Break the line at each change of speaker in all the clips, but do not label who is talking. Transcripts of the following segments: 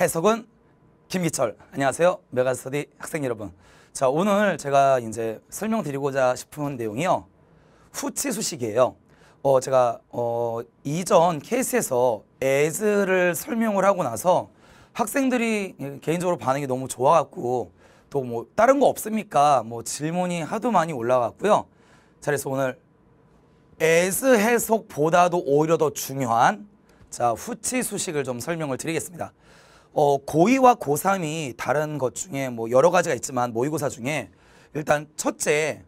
해석은 김기철 안녕하세요 메가스터디 학생 여러분 자 오늘 제가 이제 설명드리고자 싶은 내용이요 후치 수식이에요 어 제가 어 이전 케이스에서 as를 설명을 하고 나서 학생들이 개인적으로 반응이 너무 좋아갖고 또 뭐 다른 거 없습니까 뭐 질문이 하도 많이 올라갔고요 자 그래서 오늘 as 해석보다도 오히려 더 중요한 자 후치 수식을 좀 설명을 드리겠습니다 어, 고2와 고3이 다른 것 중에 뭐 여러 가지가 있지만 모의고사 중에 일단 첫째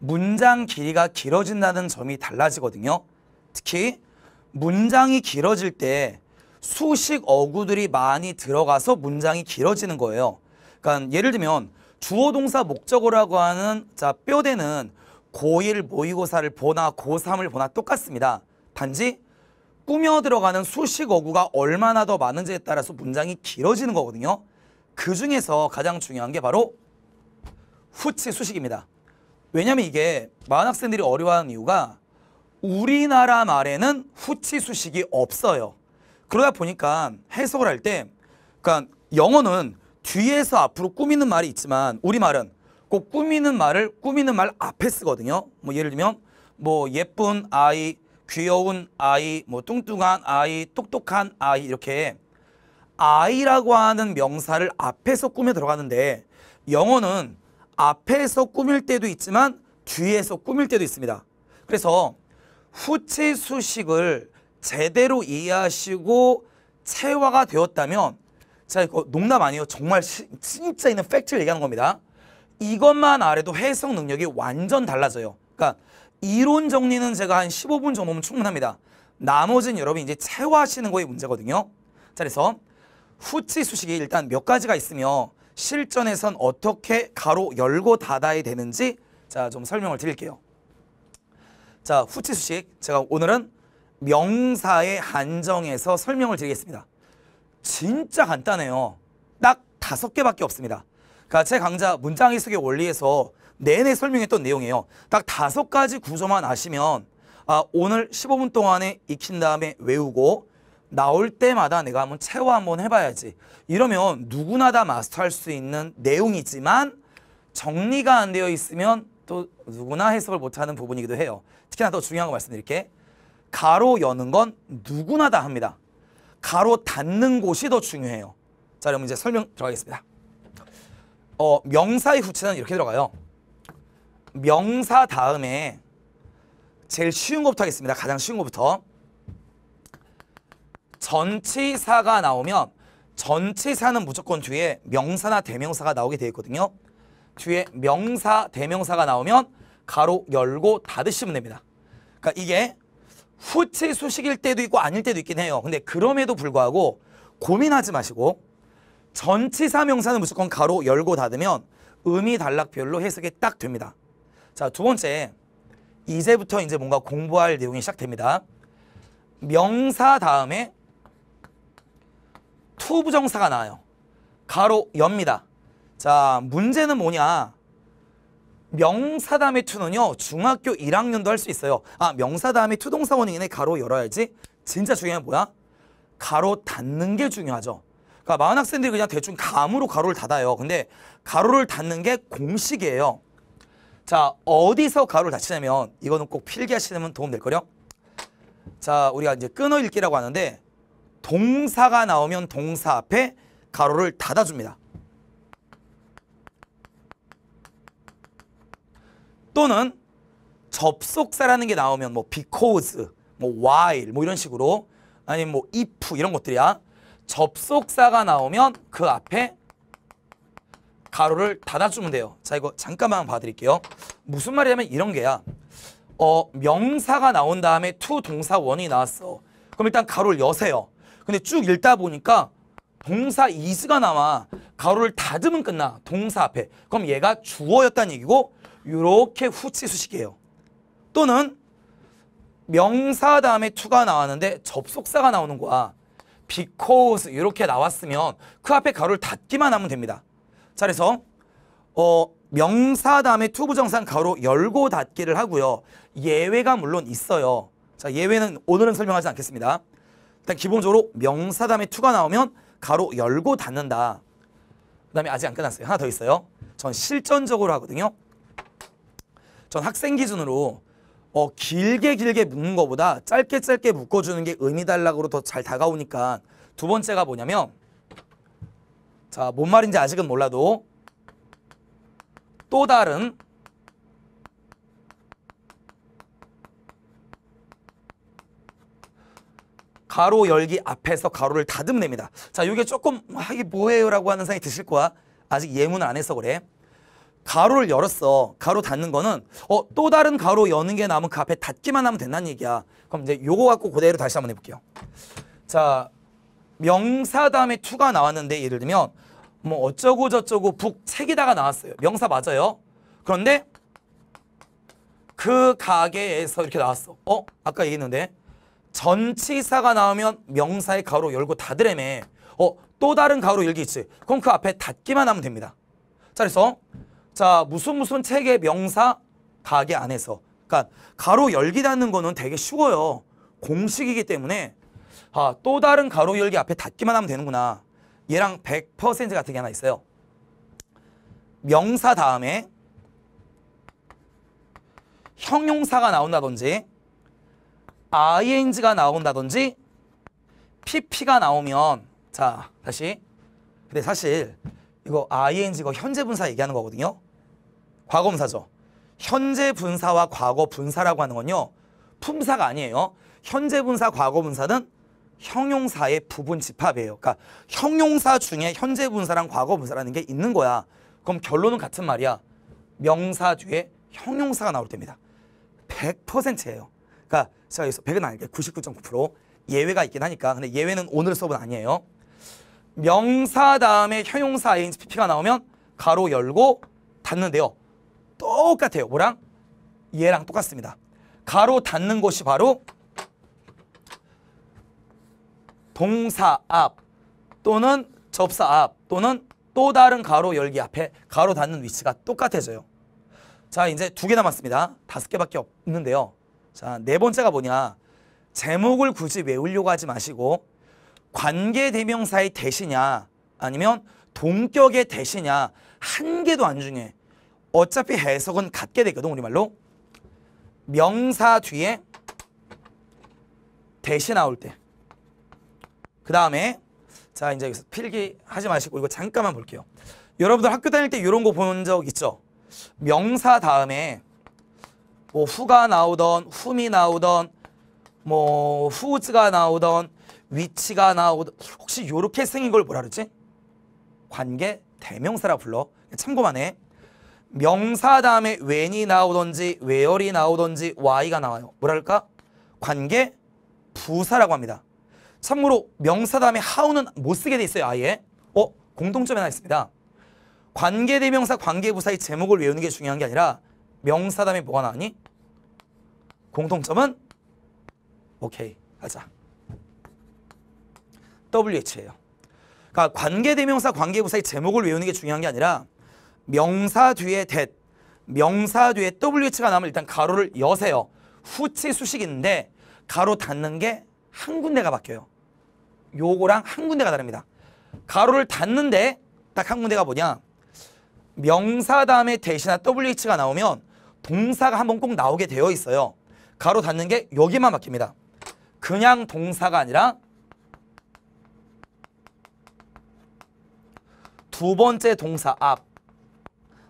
문장 길이가 길어진다는 점이 달라지거든요. 특히 문장이 길어질 때 수식 어구들이 많이 들어가서 문장이 길어지는 거예요. 그러니까 예를 들면 주어 동사 목적어라고 하는 자 뼈대는 고1 모의고사를 보나 고3을 보나 똑같습니다. 단지 꾸며 들어가는 수식 어구가 얼마나 더 많은지에 따라서 문장이 길어지는 거거든요. 그 중에서 가장 중요한 게 바로 후치 수식입니다. 왜냐면 이게 많은 학생들이 어려워하는 이유가 우리나라 말에는 후치 수식이 없어요. 그러다 보니까 해석을 할때 그러니까 영어는 뒤에서 앞으로 꾸미는 말이 있지만 우리말은 꼭 꾸미는 말을 꾸미는 말 앞에 쓰거든요. 뭐 예를 들면 뭐 예쁜 아이 귀여운 아이, 뭐 뚱뚱한 아이, 똑똑한 아이 이렇게 아이라고 하는 명사를 앞에서 꾸며 들어가는데 영어는 앞에서 꾸밀 때도 있지만 뒤에서 꾸밀 때도 있습니다. 그래서 후치 수식을 제대로 이해하시고 체화가 되었다면 제 이거 농담 아니에요. 정말 시, 진짜 있는 팩트를 얘기하는 겁니다. 이것만 알아도 해석 능력이 완전 달라져요. 그러니까 이론 정리는 제가 한 15분 정도면 충분합니다. 나머지는 여러분이 이제 체화하시는 거의 문제거든요. 자, 그래서 후치 수식이 일단 몇 가지가 있으며 실전에선 어떻게 가로 열고 닫아야 되는지 자, 좀 설명을 드릴게요. 자, 후치 수식 제가 오늘은 명사의 한정에서 설명을 드리겠습니다. 진짜 간단해요. 딱 다섯 개밖에 없습니다. 그러니까 제 강좌 문장해석의 원리에서 내내 설명했던 내용이에요. 딱 다섯 가지 구조만 아시면 아, 오늘 15분 동안에 익힌 다음에 외우고 나올 때마다 내가 한번 채워 한번 해봐야지. 이러면 누구나 다 마스터할 수 있는 내용이지만 정리가 안 되어 있으면 또 누구나 해석을 못하는 부분이기도 해요. 특히나 더 중요한 거 말씀드릴게. 가로 여는 건 누구나 다 합니다. 가로 닫는 곳이 더 중요해요. 자, 그럼 이제 설명 들어가겠습니다. 어, 명사의 후체는 이렇게 들어가요. 명사 다음에 제일 쉬운 것부터 하겠습니다. 가장 쉬운 것부터. 전치사가 나오면 전치사는 무조건 뒤에 명사나 대명사가 나오게 되어 있거든요. 뒤에 명사, 대명사가 나오면 가로 열고 닫으시면 됩니다. 그러니까 이게 후치 수식일 때도 있고 아닐 때도 있긴 해요. 근데 그럼에도 불구하고 고민하지 마시고 전치사 명사는 무조건 가로 열고 닫으면 의미 단락별로 해석이 딱 됩니다. 자, 두 번째. 이제부터 이제 뭔가 공부할 내용이 시작됩니다. 명사 다음에 투부정사가 나와요. 가로 엽니다. 자, 문제는 뭐냐? 명사 다음에 투는요. 중학교 1학년도 할 수 있어요. 아, 명사 다음에 투동사 원인에 가로 열어야지. 진짜 중요한 건 뭐야? 가로 닫는 게 중요하죠. 그러니까 많은 학생들이 그냥 대충 감으로 가로를 닫아요. 근데 가로를 닫는 게 공식이에요. 자 어디서 가로를 다치냐면 이거는 꼭 필기하시면 도움 될 거요. 자 우리가 이제 끊어 읽기라고 하는데 동사가 나오면 동사 앞에 가로를 닫아줍니다. 또는 접속사라는 게 나오면 뭐 because, 뭐 while 뭐 이런 식으로 아니면 뭐 if 이런 것들이야. 접속사가 나오면 그 앞에 가로를 닫아주면 돼요. 자 이거 잠깐만 봐드릴게요. 무슨 말이냐면 이런 게야. 어 명사가 나온 다음에 to 동사 원이 나왔어. 그럼 일단 가로를 여세요. 근데 쭉 읽다 보니까 동사 is가 나와. 가로를 닫으면 끝나. 동사 앞에. 그럼 얘가 주어였다는 얘기고 이렇게 후치 수식이에요. 또는 명사 다음에 to가 나왔는데 접속사가 나오는 거야. because 이렇게 나왔으면 그 앞에 가로를 닫기만 하면 됩니다. 자, 그래서 어, 명사 다음에 투부정상 가로 열고 닫기를 하고요. 예외가 물론 있어요. 자, 예외는 오늘은 설명하지 않겠습니다. 일단 기본적으로 명사 다음에 투가 나오면 가로 열고 닫는다. 그 다음에 아직 안 끝났어요. 하나 더 있어요. 전 실전적으로 하거든요. 전 학생 기준으로 어, 길게 길게 묶는 것보다 짧게 짧게 묶어주는 게 의미 달락으로 더 잘 다가오니까 두 번째가 뭐냐면 자, 뭔 말인지 아직은 몰라도 또 다른 가로 열기 앞에서 가로를 다듬냅니다. 자, 이게 조금 아, 뭐 이게 뭐예요? 라고 하는 생각이 드실 거야. 아직 예문을 안 해서 그래. 가로를 열었어. 가로 닫는 거는 어, 또 다른 가로 여는 게 남은 그 앞에 닫기만 하면 된다는 얘기야. 그럼 이제 요거 갖고 그대로 다시 한번 해볼게요. 자, 명사 다음에 투가 나왔는데 예를 들면 뭐 어쩌고 저쩌고 북 책이다가 나왔어요. 명사 맞아요. 그런데 그 가게에서 이렇게 나왔어. 어? 아까 얘기했는데 전치사가 나오면 명사의 가로 열고 닫으래매. 어? 또 다른 가로 열기 있지. 그럼 그 앞에 닫기만 하면 됩니다. 자 그래서 자 무슨 무슨 책의 명사 가게 안에서 그러니까 가로 열기 닫는 거는 되게 쉬워요. 공식이기 때문에 아, 또 다른 가로 열기 앞에 닫기만 하면 되는구나. 얘랑 100% 같은 게 하나 있어요. 명사 다음에 형용사가 나온다든지 ing가 나온다든지 pp가 나오면 자 다시 근데 사실 이거 ing 이거 현재 분사 얘기하는 거거든요. 과거 분사죠. 현재 분사와 과거 분사라고 하는 건요. 품사가 아니에요. 현재 분사, 과거 분사는 형용사의 부분 집합이에요. 그러니까 형용사 중에 현재 분사랑 과거 분사라는 게 있는 거야. 그럼 결론은 같은 말이야. 명사 뒤에 형용사가 나올 때입니다. 100%예요. 그러니까 제가 여기서 100은 아닐게 99.9% 예외가 있긴 하니까. 근데 예외는 오늘 수업은 아니에요. 명사 다음에 형용사 i n pp가 나오면 가로 열고 닫는데요. 똑같아요. 뭐랑? 얘랑 똑같습니다. 가로 닫는 곳이 바로 동사 앞 또는 접사 앞 또는 또 다른 가로 열기 앞에 가로 닫는 위치가 똑같아져요. 자 이제 두 개 남았습니다. 다섯 개밖에 없는데요. 자 네 번째가 뭐냐. 제목을 굳이 외우려고 하지 마시고 관계대명사의 대시냐 아니면 동격의 대시냐 한 개도 안 중요해. 어차피 해석은 같게 되거든 우리말로. 명사 뒤에 대시 나올 때그 다음에 자 이제 여기서 필기 하지 마시고 이거 잠깐만 볼게요. 여러분들 학교 다닐 때 이런 거 본 적 있죠? 명사 다음에 뭐 후가 나오던 후미 나오던 뭐후즈가 나오던 위치가 나오던 혹시 요렇게 생긴 걸 뭐라 그러지? 관계 대명사라 불러. 참고만 해. 명사 다음에 when이 나오던지 where이 나오던지 why가 나와요. 뭐랄까? 관계 부사라고 합니다. 참고로 명사 다음에 how는 못 쓰게 돼 있어요. 아예. 어? 공통점이 하나 있습니다. 관계대명사, 관계부사의 제목을 외우는 게 중요한 게 아니라 명사 다음에 뭐가 나오니? 공통점은 오케이 가자 WH예요. 그러니까 관계대명사, 관계부사의 제목을 외우는 게 중요한 게 아니라 명사 뒤에 t 명사 뒤에 WH가 나면 일단 가로를 여세요. 후치 수식인데 가로 닫는 게 한 군데가 바뀌어요. 요거랑 한 군데가 다릅니다. 가로를 닫는데 딱 한 군데가 뭐냐. 명사 다음에 대신한 WH가 나오면 동사가 한 번 꼭 나오게 되어 있어요. 가로 닫는 게 여기만 바뀝니다. 그냥 동사가 아니라 두 번째 동사 앞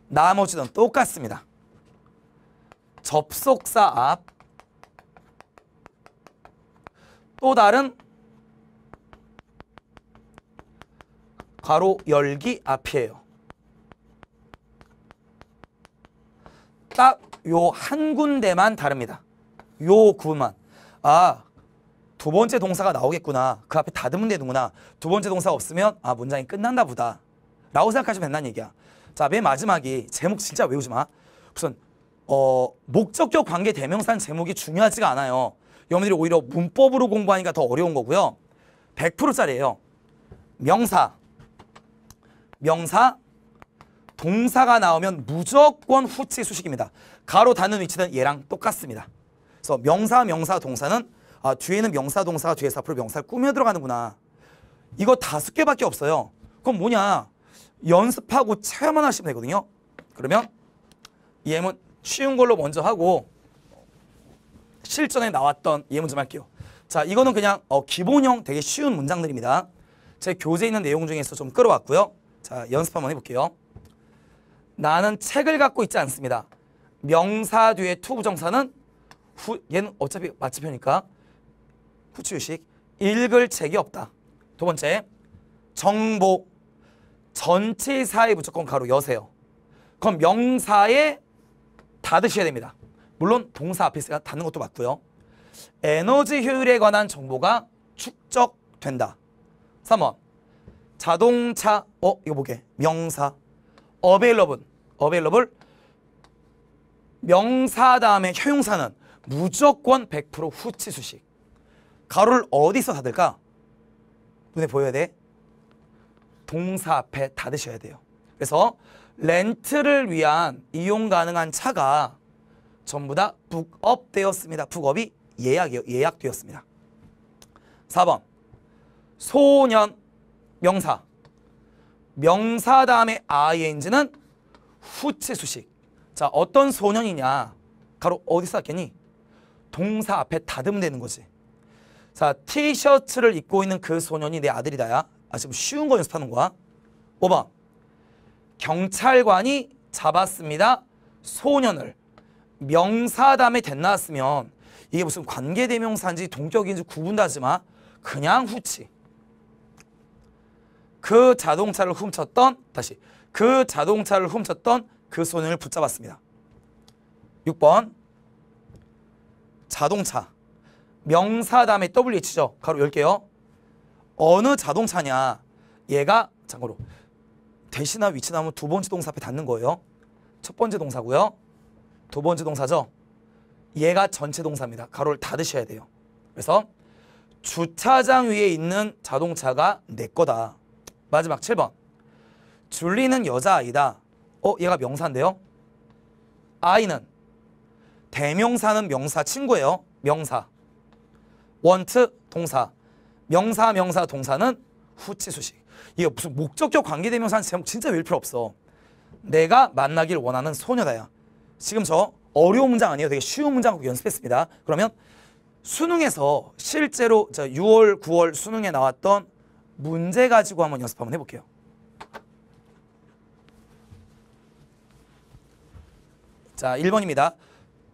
나머지는 똑같습니다. 접속사 앞 또 다른 괄호 열기 앞이에요. 딱 요 한 군데만 다릅니다. 요 구만. 아, 두 번째 동사가 나오겠구나. 그 앞에 다듬은 데구나. 두 번째 동사가 없으면 아 문장이 끝난다 보다. 라고 생각하시면 된다는 얘기야. 자, 맨 마지막이 제목 진짜 외우지 마. 무슨 어, 목적격 관계 대명사 제목이 중요하지가 않아요. 여러분들이 오히려 문법으로 공부하니까 더 어려운 거고요. 100%짜리예요. 명사, 명사, 동사가 나오면 무조건 후치 수식입니다. 가로 닿는 위치는 얘랑 똑같습니다. 그래서 명사, 명사, 동사는 아, 뒤에는 명사, 동사가 뒤에서 앞으로 명사를 꾸며 들어가는구나. 이거 다섯 개밖에 없어요. 그럼 뭐냐? 연습하고 체험만 하시면 되거든요. 그러면 이 예문 쉬운 걸로 먼저 하고 실전에 나왔던 예문 좀 할게요. 자, 이거는 그냥 어, 기본형 되게 쉬운 문장들입니다. 제 교재에 있는 내용 중에서 좀 끌어왔고요. 자, 연습 한번 해볼게요. 나는 책을 갖고 있지 않습니다. 명사 뒤에 투부정사는 후, 얘는 어차피 마침표니까 후치유식 읽을 책이 없다. 두 번째, 정보 전치사에 무조건 가로 여세요. 그럼 명사에 닫으셔야 됩니다. 물론 동사 앞에 있으니 닫는 것도 맞고요. 에너지 효율에 관한 정보가 축적된다. 3번 자동차 어 이거 보게 명사 available available 명사 다음에 형용사는 무조건 100% 후치 수식 가로를 어디서 닫을까? 눈에 보여야 돼 동사 앞에 닫으셔야 돼요 그래서 렌트를 위한 이용 가능한 차가 전부 다 북업 되었습니다 북업이 예약이요 예약되었습니다 4번 소년 명사 명사 다음에 ing는 후치 수식. 자, 어떤 소년이냐. 가로 어디서 왔겠니? 동사 앞에 닫으면 되는 거지. 자, 티셔츠를 입고 있는 그 소년이 내 아들이다야. 아, 지금 쉬운 거 연습하는 거야. 5번. 경찰관이 잡았습니다. 소년을. 명사담에 됐나왔으면 이게 무슨 관계대명사인지 동격인지 구분 하지 마. 그냥 후치. 그 자동차를 훔쳤던 다시 그 자동차를 훔쳤던 그 소년을 붙잡았습니다. 6번 자동차 명사 다음에 WH죠. 가로 열게요 어느 자동차냐 얘가 참고로 대신나 위치나면 두 번째 동사 앞에 닿는 거예요. 첫 번째 동사고요. 두 번째 동사죠. 얘가 전체 동사입니다. 가로를 닫으셔야 돼요. 그래서 주차장 위에 있는 자동차가 내 거다. 마지막 7번. 줄리는 여자아이다. 어? 얘가 명사인데요? 아이는 대명사는 명사 친구예요. 명사. 원트 동사. 명사 명사 동사는 후치수식. 이게 무슨 목적격 관계대명사는 제목 진짜 밀 필요 없어. 내가 만나길 원하는 소녀다야. 지금 저 어려운 문장 아니에요. 되게 쉬운 문장 연습했습니다. 그러면 수능에서 실제로 6월, 9월 수능에 나왔던 문제 가지고 한번 연습 한번 해볼게요. 자, 1번입니다.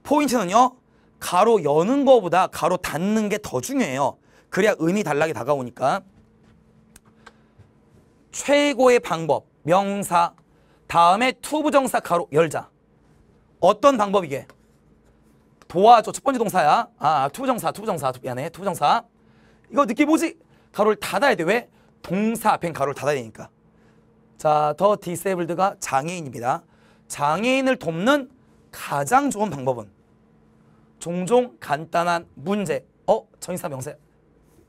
포인트는요. 가로 여는 거보다 가로 닫는 게 더 중요해요. 그래야 의미 달락이 다가오니까. 최고의 방법, 명사, 다음에 투부정사 가로 열자. 어떤 방법 이게? 도와줘. 첫 번째 동사야. 아, 아 투부정사, 투부정사. 미안해. 투부정사. 이거 느낌 뭐지? 가로를 닫아야 돼. 왜? 동사 앞엔 가로를 닫아야 되니까. 자, 더 디세이블드가 장애인입니다. 장애인을 돕는 가장 좋은 방법은 종종 간단한 문제. 어? 정의사 명사.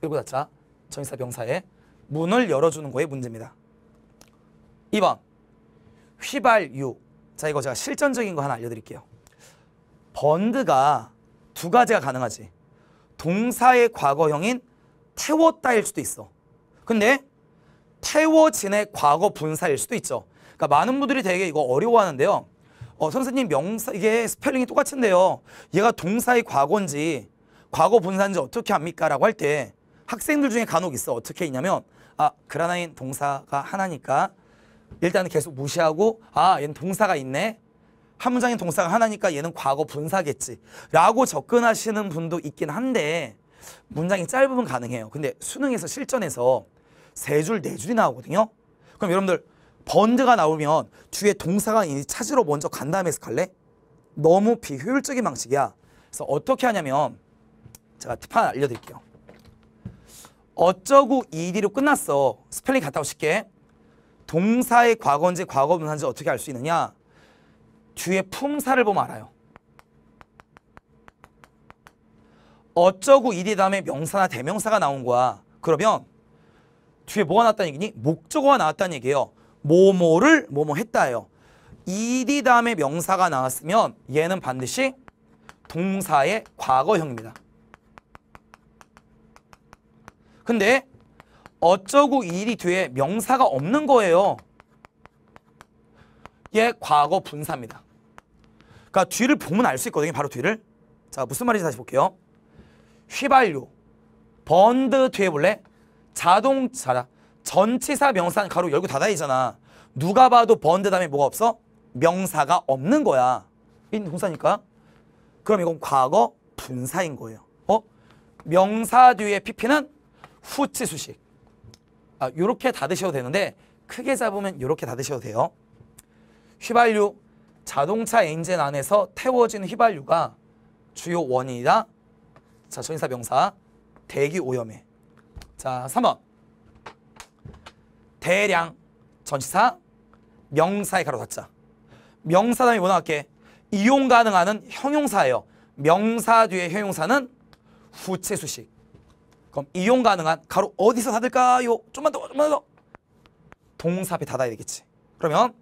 읽고 닫자. 정의사 명사에 문을 열어주는 거에 문제입니다. 2번. 휘발유. 자, 이거 제가 실전적인 거 하나 알려드릴게요. 번드가 두 가지가 가능하지. 동사의 과거형인 태웠다일 수도 있어. 근데 태워진의 과거 분사일 수도 있죠. 그러니까 많은 분들이 되게 이거 어려워하는데요. 어, 선생님 명사 이게 스펠링이 똑같은데요. 얘가 동사의 과거인지 과거 분사인지 어떻게 합니까? 라고 할 때 학생들 중에 간혹 있어. 어떻게 있냐면 아 그라나인 동사가 하나니까 일단은 계속 무시하고 아 얘는 동사가 있네. 한 문장인 동사가 하나니까 얘는 과거 분사겠지. 라고 접근하시는 분도 있긴 한데 문장이 짧으면 가능해요. 근데 수능에서 실전에서 세 줄, 네 줄이 나오거든요. 그럼 여러분들 번드가 나오면 뒤에 동사가 이미 찾으러 먼저 간 다음에 해석할래? 너무 비효율적인 방식이야. 그래서 어떻게 하냐면 제가 팁 하나 알려드릴게요. 어쩌고 ed로 끝났어. 스펠링 갔다 오실게. 동사의 과거인지 과거 분사인지 어떻게 알 수 있느냐? 뒤에 품사를 보면 알아요. 어쩌고 이리 다음에 명사나 대명사가 나온 거야. 그러면 뒤에 뭐가 나왔다는 얘기니? 목적어가 나왔다는 얘기예요. 뭐뭐를 뭐뭐 했다예요. 이리 다음에 명사가 나왔으면 얘는 반드시 동사의 과거형입니다. 근데 어쩌고 이리 뒤에 명사가 없는 거예요. 얘 과거 분사입니다. 그러니까 뒤를 보면 알 수 있거든요. 바로 뒤를. 자 무슨 말인지 다시 볼게요. 휘발유, 번드 튀어볼래? 자동차라. 전치사 명사 가로 열고 닫아이잖아. 누가 봐도 번드 다음에 뭐가 없어? 명사가 없는 거야. 이 동사니까. 그럼 이건 과거 분사인 거예요. 어? 명사 뒤에 PP는 후치 수식. 아, 요렇게 닫으셔도 되는데 크게 잡으면 요렇게 닫으셔도 돼요. 휘발유, 자동차 엔진 안에서 태워진 휘발유가 주요 원인이다. 자, 전인사 명사. 대기 오염해. 자, 3번. 대량 전시사 명사에 가로닫자. 명사 다음에 뭐 나갈게? 이용 가능하는 형용사예요. 명사 뒤에 형용사는 후체수식. 그럼 이용 가능한 가로 어디서 닫을까요? 좀만 더, 좀만 더. 동사 앞에 닫아야 되겠지. 그러면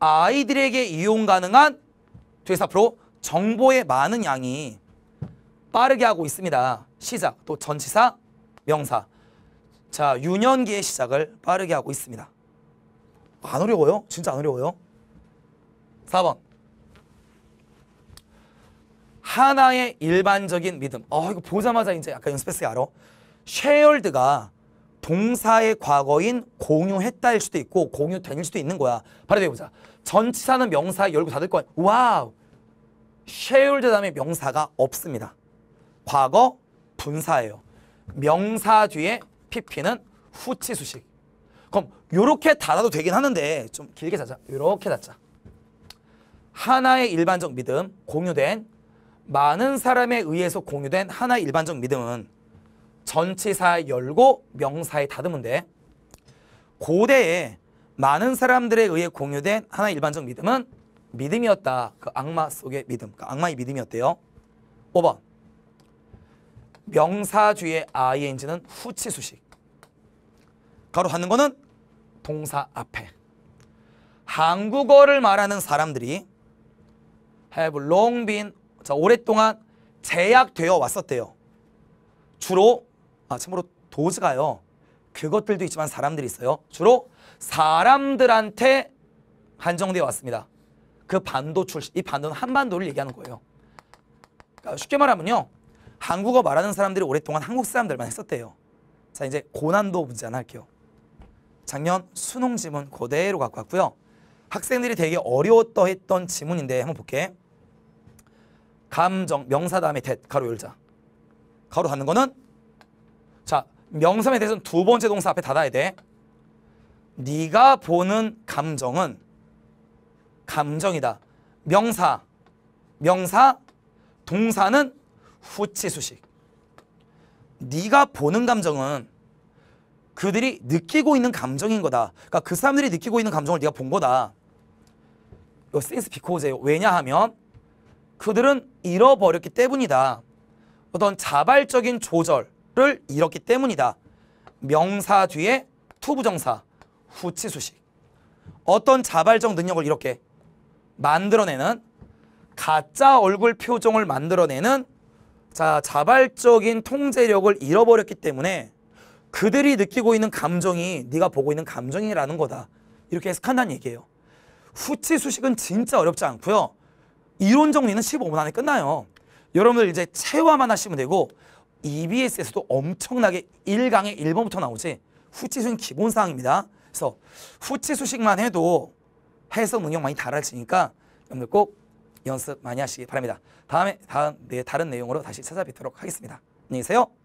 아이들에게 이용 가능한 뒤에서 앞으로 정보의 많은 양이 빠르게 하고 있습니다. 시작, 또 전치사, 명사. 자, 유년기의 시작을 빠르게 하고 있습니다. 안 어려워요? 진짜 안 어려워요? 4번. 하나의 일반적인 믿음. 어, 이거 보자마자 이제 약간 연습했어요, 알아? 쉐얼드가 동사의 과거인 공유했다일 수도 있고 공유된일 수도 있는 거야. 바로 해보자. 전치사는 명사 열고 닫을 거야. 와우! 쉐얼드 다음에 명사가 없습니다. 과거 분사예요. 명사 뒤에 PP는 후치 수식. 그럼 요렇게 닫아도 되긴 하는데 좀 길게 닫자. 요렇게 닫자. 하나의 일반적 믿음, 공유된 많은 사람에 의해서 공유된 하나의 일반적 믿음은 전치사에 열고 명사에 닫으면 돼. 고대에 많은 사람들에 의해 공유된 하나의 일반적 믿음은 믿음이었다. 그 악마 속의 믿음, 그 악마의 믿음이었대요. 5번. 명사 뒤에 ing는 후치수식. 가로 하는 거는 동사 앞에. 한국어를 말하는 사람들이 have long been 자, 오랫동안 제약되어 왔었대요. 주로 아 참고로 도즈가요. 그것들도 있지만 사람들이 있어요. 주로 사람들한테 한정되어 왔습니다. 그 반도 출신, 이 반도는 한반도를 얘기하는 거예요. 그러니까 쉽게 말하면요. 한국어 말하는 사람들이 오랫동안 한국 사람들만 했었대요. 자 이제 고난도 문제 안 할게요. 작년 수능 지문 그대로 갖고 왔고요. 학생들이 되게 어려웠다 했던 지문인데 한번 볼게. 감정, 명사 다음에 대, 가로 열자. 가로 닫는 거는 자 명사에 대해서는 두 번째 동사 앞에 닫아야 돼. 네가 보는 감정은 감정이다. 명사, 명사, 동사는 후치 수식. 네가 보는 감정은 그들이 느끼고 있는 감정인 거다. 그러니까 그 사람들이 느끼고 있는 감정을 네가 본 거다. 요 센스 비코즈예요. 왜냐하면 그들은 잃어버렸기 때문이다. 어떤 자발적인 조절을 잃었기 때문이다. 명사 뒤에 투부정사, 후치수식. 어떤 자발적 능력을 이렇게 만들어내는 가짜 얼굴 표정을 만들어내는 자, 자발적인 통제력을 잃어버렸기 때문에 그들이 느끼고 있는 감정이 네가 보고 있는 감정이라는 거다. 이렇게 해석한다는 얘기예요. 후치 수식은 진짜 어렵지 않고요. 이론 정리는 15분 안에 끝나요. 여러분들 이제 체화만 하시면 되고 EBS에서도 엄청나게 1강에 1번부터 나오지 후치 수식 기본 사항입니다. 그래서 후치 수식만 해도 해석 능력 많이 달라지니까 여러분들 꼭 연습 많이 하시기 바랍니다. 다음에 다음 내 네, 다른 내용으로 다시 찾아뵙도록 하겠습니다. 안녕히 계세요.